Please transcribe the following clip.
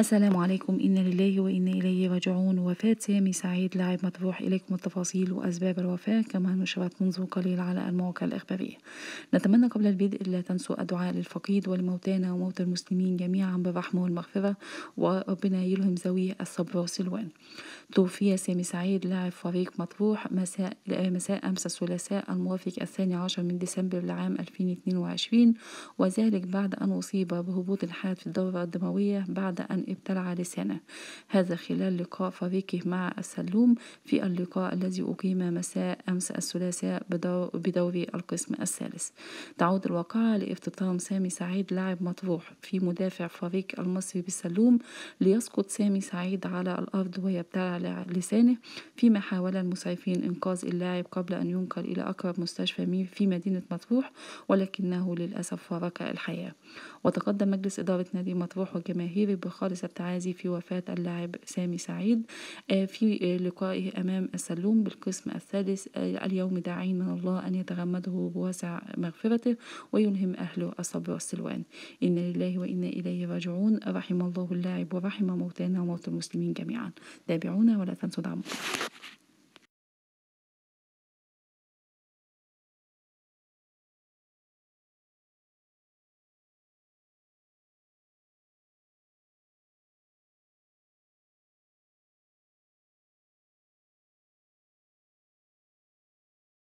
السلام عليكم إنا لله وإنا إليه راجعون وفاة سامي سعيد لاعب مطروح إليكم التفاصيل وأسباب الوفاة كما نشرت منذ قليل على المواقع الإخبارية نتمنى قبل البدء لا تنسوا الدعاء للفقيد ولموتانا وموتى المسلمين جميعا بالرحمة والمغفرة وربنا يلهم زويه الصبر والسلوان توفي سامي سعيد لاعب فريق مطروح مساء مساء أمس الثلاثاء الموافق الثاني عشر من ديسمبر لعام 2022 وذلك بعد أن أصيب بهبوط الحاد في الدورة الدموية بعد أن ابتلع لسانه هذا خلال لقاء فريقه مع السلوم في اللقاء الذي أقيم مساء أمس الثلاثاء بدوري القسم الثالث تعود الواقعة لافتتام سامي سعيد لاعب مطروح في مدافع فريق المصري بالسلوم ليسقط سامي سعيد على الأرض ويبتلع لسانه فيما حاول المسعفين إنقاذ اللاعب قبل أن ينقل إلى أقرب مستشفى في مدينة مطروح ولكنه للأسف فارق الحياة وتقدم مجلس إدارة نادي مطروح وجماهيره بخالص سبتعازي في وفاة اللاعب سامي سعيد آه، في آه، لقائه أمام السلوم بالقسم الثالث آه، اليوم داعين من الله أن يتغمده بواسع مغفرته ويلهم أهله الصبر والسلوان إنا لله وإنا إليه راجعون رحم الله اللاعب ورحم موتانا وموت المسلمين جميعا تابعونا ولا تنسوا دعمكم